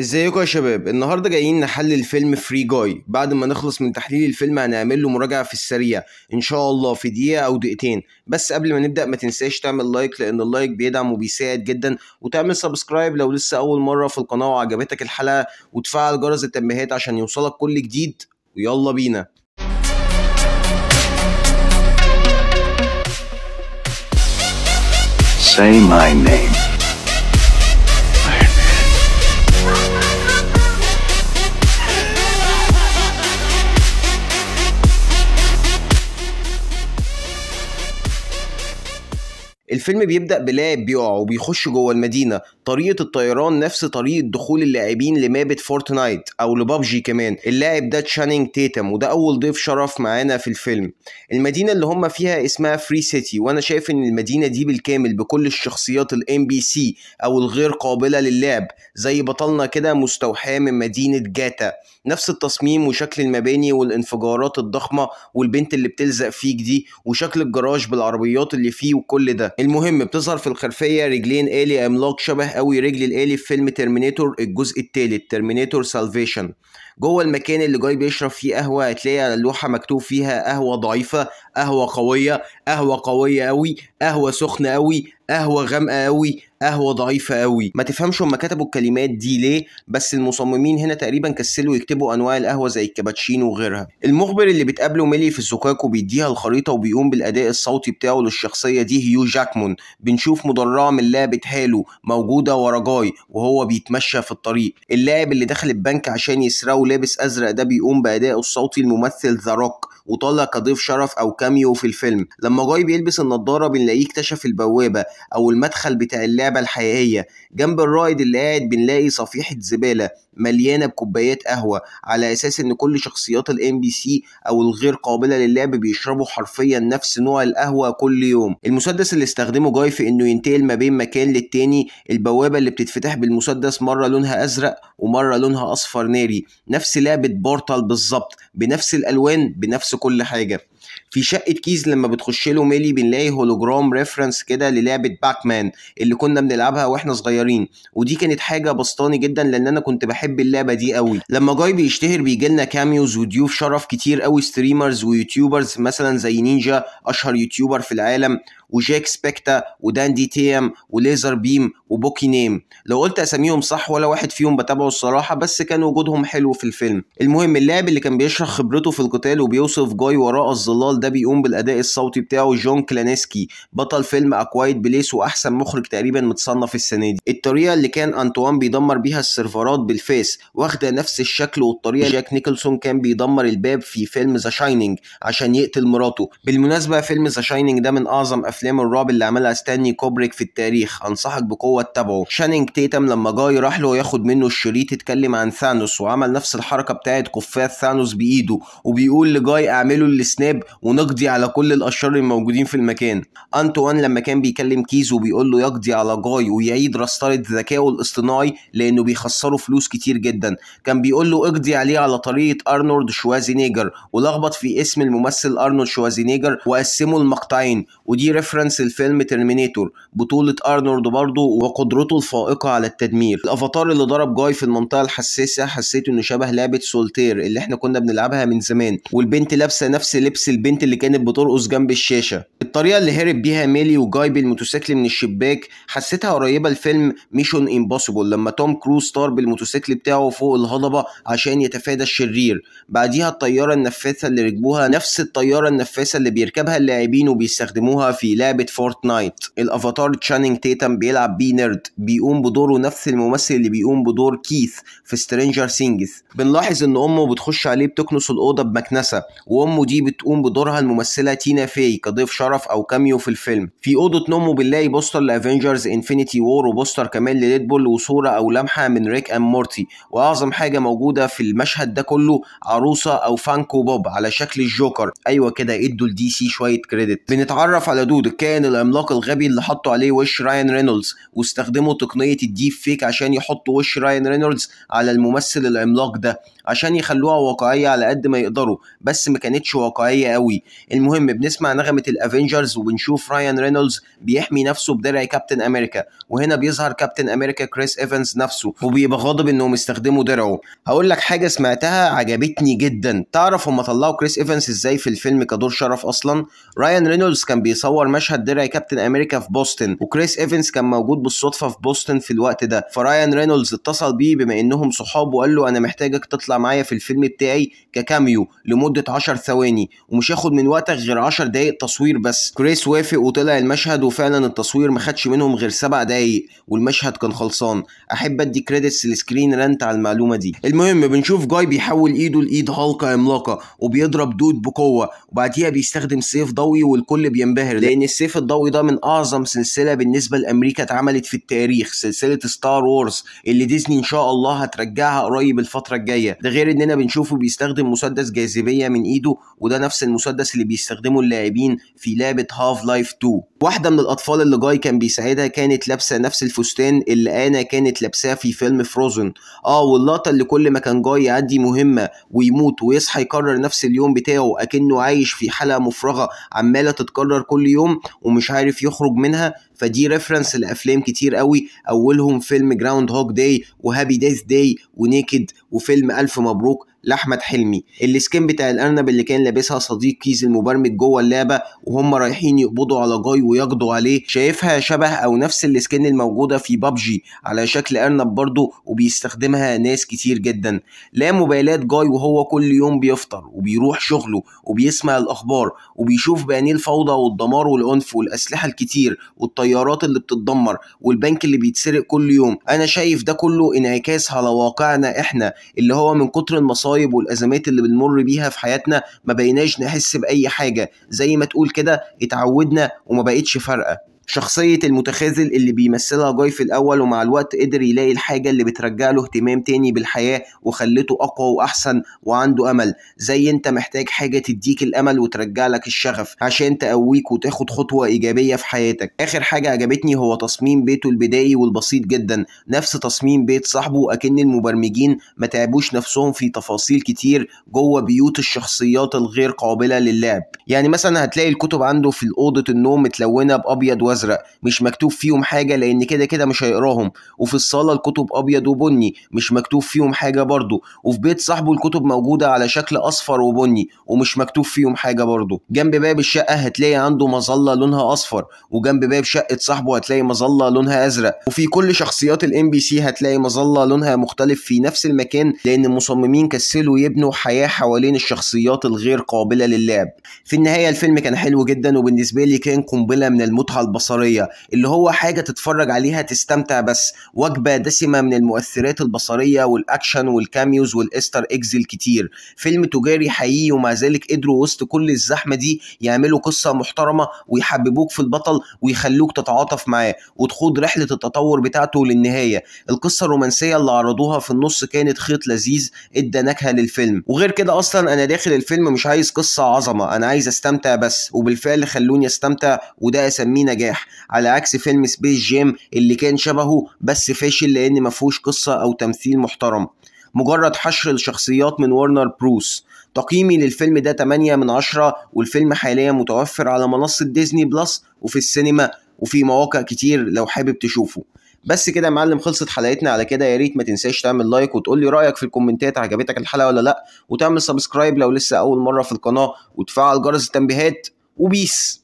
ازيكم يا شباب النهارده جايين نحلل فيلم فري جاي بعد ما نخلص من تحليل الفيلم هنعمل له مراجعه في السريع ان شاء الله في دقيقه او دقيقتين بس قبل ما نبدا ما تنساش تعمل لايك لان اللايك بيدعم وبيساعد جدا وتعمل سبسكرايب لو لسه اول مره في القناه وعجبتك الحلقه وتفعل جرس التنبيهات عشان يوصلك كل جديد ويلا بينا Say my name. الفيلم بيبدا بلاعب بيقع وبيخش جوه المدينه طريقه الطيران نفس طريقه دخول اللاعبين لمابه فورتنايت او لبابجي كمان اللاعب ده تشانينج تيتم وده اول ضيف شرف معانا في الفيلم المدينه اللي هم فيها اسمها فري سيتي وانا شايف ان المدينه دي بالكامل بكل الشخصيات الام بي سي او الغير قابله للعب زي بطلنا كده مستوحاه من مدينه جاتا نفس التصميم وشكل المباني والانفجارات الضخمه والبنت اللي بتلزق فيك دي وشكل الجراج بالعربيات اللي فيه وكل ده المهم بتظهر في الخلفيه رجلين آلي عملاق شبه قوي رجل الالي في فيلم ترمينيتور الجزء الثالث ترمينيتور سالفيشن جوه المكان اللي جاي بيشرب فيه قهوه هتلاقي على اللوحه مكتوب فيها قهوه ضعيفه قهوه قويه قهوه قويه قوي قهوه سخنه قوي قهوه غامقه قوي قهوه ضعيفه قوي ما تفهمش هم كتبوا الكلمات دي ليه بس المصممين هنا تقريبا كسلوا يكتبوا انواع القهوه زي الكابتشينو وغيرها المخبر اللي بتقابله ميلي في الزكاك وبيديها الخريطه وبيقوم بالاداء الصوتي بتاعه للشخصيه دي هيو جاكمون بنشوف مدرعه من لعبه هالو موجوده ورا جاي وهو بيتمشى في الطريق اللاعب اللي دخل البنك عشان يسرقه لابس ازرق ده بيقوم بادائه الصوتي الممثل ذا روك وطالع كضيف شرف او كاميو في الفيلم لما جاي بيلبس النضاره بنلاقيه اكتشف البوابه او المدخل بتاع اللعبه الحقيقيه جنب الرائد اللي قاعد بنلاقي صفيحه زباله مليانه بكوبايات قهوه على اساس ان كل شخصيات الام بي سي او الغير قابله للعب بيشربوا حرفيا نفس نوع القهوه كل يوم المسدس اللي استخدمه جاي في انه ينتقل ما بين مكان للتاني البوابه اللي بتتفتح بالمسدس مره لونها ازرق ومره لونها اصفر ناري نفس لعبه بورتال بالظبط بنفس الالوان بنفس كل حاجه في شقه كيز لما بتخش له ميلي بنلاقي هولوجرام ريفرنس كده للعبه باكمان اللي كنا بنلعبها واحنا صغيرين ودي كانت حاجه بسطاني جدا لان انا كنت بحب اللعبه دي قوي لما جاي بيشتهر بيجي لنا كاميوز وضيوف شرف كتير قوي ستريمرز ويوتيوبرز مثلا زي نينجا اشهر يوتيوبر في العالم وجاك سبيكتا وداندي تيم وليزر بيم وبوكي نيم لو قلت اساميهم صح ولا واحد فيهم بتابعه الصراحه بس كان وجودهم حلو في الفيلم المهم اللاعب اللي كان بيشرح خبرته في القتال وبيوصف جاي وراء الظلال ده بيقوم بالاداء الصوتي بتاعه جون كلانسكي بطل فيلم اكوايت بليس واحسن مخرج تقريبا متصنف السنه دي الطريقه اللي كان انطوان بيدمر بيها السيرفرات بالفيس واخده نفس الشكل والطريقه جاك نيكلسون كان بيدمر الباب في فيلم ذا شاينينج عشان يقتل مراته بالمناسبه فيلم ذا شاينينج ده من اعظم افلام الرعب اللي عملها ستانلي كوبريك في التاريخ انصحك بقوه تتابعه شانينج تيتم لما جاي راح له ياخد منه الشريط اتكلم عن ثانوس وعمل نفس الحركه بتاعه كفايه ثانوس بايده وبيقول لجاي اعمله السناب ونقضي على كل الاشرار الموجودين في المكان انطوان لما كان بيكلم كيز وبيقول له يقضي على جاي ويعيد رسطره ذكائه الاصطناعي لانه بيخسره فلوس كتير جدا كان بيقول له اقضي عليه على طريقه ارنولد شوازينيجر ولخبط في اسم الممثل ارنولد شوازينيجر وقسمه لمقطعين ودي رف ريفرنس لفيلم ترمينيتور بطولة أرنولد برضه وقدرته الفائقة على التدمير الأفاتار اللي ضرب جاي في المنطقة الحساسة حسيت إنه شبه لعبة سولتير اللي إحنا كنا بنلعبها من زمان والبنت لابسة نفس لبس البنت اللي كانت بترقص جنب الشاشة الطريقة اللي هرب بيها ميلي وجاي بالموتوسيكل من الشباك حسيتها قريبة لفيلم ميشن امبوسيبل لما توم كروز طار بالموتوسيكل بتاعه فوق الهضبة عشان يتفادى الشرير بعديها الطيارة النفاثة اللي ركبوها نفس الطيارة النفاثة اللي بيركبها اللاعبين وبيستخدموها في لعبه فورتنايت الافاتار تشانينج تيتم بيلعب بيه نيرد بيقوم بدوره نفس الممثل اللي بيقوم بدور كيث في سترينجر سينجز بنلاحظ ان امه بتخش عليه بتكنس الاوضه بمكنسه وامه دي بتقوم بدورها الممثله تينا فاي كضيف شرف او كاميو في الفيلم في اوضه نومه بنلاقي بوستر لافنجرز انفينيتي وور وبوستر كمان بول وصوره او لمحه من ريك ام مورتي واعظم حاجه موجوده في المشهد ده كله عروسه او فانكو بوب على شكل الجوكر ايوه كده ادوا لدي سي شويه كريدت بنتعرف على دود بكان العملاق الغبي اللي حطوا عليه وش راين رينولدز واستخدموا تقنية الديب فيك عشان يحطوا وش راين رينولدز على الممثل العملاق ده عشان يخلوها واقعية على قد ما يقدروا بس ما كانتش واقعية قوي المهم بنسمع نغمة الافينجرز وبنشوف راين رينولدز بيحمي نفسه بدرع كابتن امريكا وهنا بيظهر كابتن امريكا كريس ايفنز نفسه وبيبقى غاضب انهم استخدموا درعه هقول لك حاجة سمعتها عجبتني جدا تعرف هم طلعوا كريس ايفنز ازاي في الفيلم كدور شرف اصلا راين رينولدز كان بيصور مشهد درع كابتن امريكا في بوسطن وكريس ايفنز كان موجود بالصدفه في بوسطن في الوقت ده فرايان رينولدز اتصل بيه بما انهم صحاب وقال له انا محتاجك تطلع معايا في الفيلم بتاعي ككاميو لمده 10 ثواني ومش هاخد من وقتك غير 10 دقائق تصوير بس كريس وافق وطلع المشهد وفعلا التصوير ما خدش منهم غير 7 دقائق والمشهد كان خلصان احب ادي كريدتس للسكرين رانت على المعلومه دي المهم بنشوف جاي بيحول ايده لايد هالكه عملاقه وبيضرب دود بقوه وبعديها بيستخدم سيف ضوئي والكل بينبهر لان ان السيف الضوئي ده من اعظم سلسله بالنسبه لامريكا اتعملت في التاريخ سلسله ستار وورز اللي ديزني ان شاء الله هترجعها قريب الفتره الجايه ده غير اننا بنشوفه بيستخدم مسدس جاذبيه من ايده وده نفس المسدس اللي بيستخدمه اللاعبين في لعبه هاف لايف 2 واحدة من الأطفال اللي جاي كان بيساعدها كانت لابسة نفس الفستان اللي أنا كانت لابساه في فيلم فروزن آه واللقطة اللي كل ما كان جاي يعدي مهمة ويموت ويصحى يكرر نفس اليوم بتاعه أكنه عايش في حلقة مفرغة عمالة تتكرر كل يوم ومش عارف يخرج منها فدي ريفرنس لأفلام كتير قوي أولهم فيلم جراوند هوك داي وهابي ديث داي ونيكد وفيلم ألف مبروك لاحمد حلمي السكين بتاع الارنب اللي كان لابسها صديق كيز المبرمج جوه اللعبه وهم رايحين يقبضوا على جاي ويقضوا عليه شايفها شبه او نفس السكين الموجوده في بابجي على شكل ارنب برضه وبيستخدمها ناس كتير جدا لا مبالاه جاي وهو كل يوم بيفطر وبيروح شغله وبيسمع الاخبار وبيشوف بعينيه الفوضى والدمار والعنف والاسلحه الكتير والطيارات اللي بتتدمر والبنك اللي بيتسرق كل يوم انا شايف ده كله انعكاس على واقعنا احنا اللي هو من كتر المصاري المصايب والازمات اللي بنمر بيها في حياتنا ما بقيناش نحس باي حاجه زي ما تقول كده اتعودنا وما بقتش فارقه شخصية المتخاذل اللي بيمثلها جاي في الأول ومع الوقت قدر يلاقي الحاجة اللي بترجع له اهتمام تاني بالحياة وخلته أقوى وأحسن وعنده أمل زي أنت محتاج حاجة تديك الأمل وترجع لك الشغف عشان تقويك وتاخد خطوة إيجابية في حياتك آخر حاجة عجبتني هو تصميم بيته البدائي والبسيط جدا نفس تصميم بيت صاحبه أكن المبرمجين ما تعبوش نفسهم في تفاصيل كتير جوه بيوت الشخصيات الغير قابلة للعب يعني مثلا هتلاقي الكتب عنده في أوضة النوم متلونة بأبيض وزن الازرق مش مكتوب فيهم حاجه لان كده كده مش هيقراهم وفي الصاله الكتب ابيض وبني مش مكتوب فيهم حاجه برضه وفي بيت صاحبه الكتب موجوده على شكل اصفر وبني ومش مكتوب فيهم حاجه برضه جنب باب الشقه هتلاقي عنده مظله لونها اصفر وجنب باب شقه صاحبه هتلاقي مظله لونها ازرق وفي كل شخصيات الام بي سي هتلاقي مظله لونها مختلف في نفس المكان لان المصممين كسلوا يبنوا حياه حوالين الشخصيات الغير قابله للعب في النهايه الفيلم كان حلو جدا وبالنسبه لي كان قنبله من المتعه البصريه البصريه اللي هو حاجه تتفرج عليها تستمتع بس وجبه دسمه من المؤثرات البصريه والاكشن والكاميوز والاستر اكز الكتير فيلم تجاري حقيقي ومع ذلك قدروا وسط كل الزحمه دي يعملوا قصه محترمه ويحببوك في البطل ويخلوك تتعاطف معاه وتخوض رحله التطور بتاعته للنهايه القصه الرومانسيه اللي عرضوها في النص كانت خيط لذيذ ادى نكهه للفيلم وغير كده اصلا انا داخل الفيلم مش عايز قصه عظمه انا عايز استمتع بس وبالفعل خلوني استمتع وده اسميه نجاح نجاح على عكس فيلم سبيس جيم اللي كان شبهه بس فاشل لان فيهوش قصه او تمثيل محترم مجرد حشر الشخصيات من وارنر بروس تقييمي للفيلم ده 8 من 10 والفيلم حاليا متوفر على منصة ديزني بلس وفي السينما وفي مواقع كتير لو حابب تشوفه بس كده يا معلم خلصت حلقتنا على كده يا ريت ما تنساش تعمل لايك وتقول لي رايك في الكومنتات عجبتك الحلقه ولا لا وتعمل سبسكرايب لو لسه اول مره في القناه وتفعل جرس التنبيهات وبيس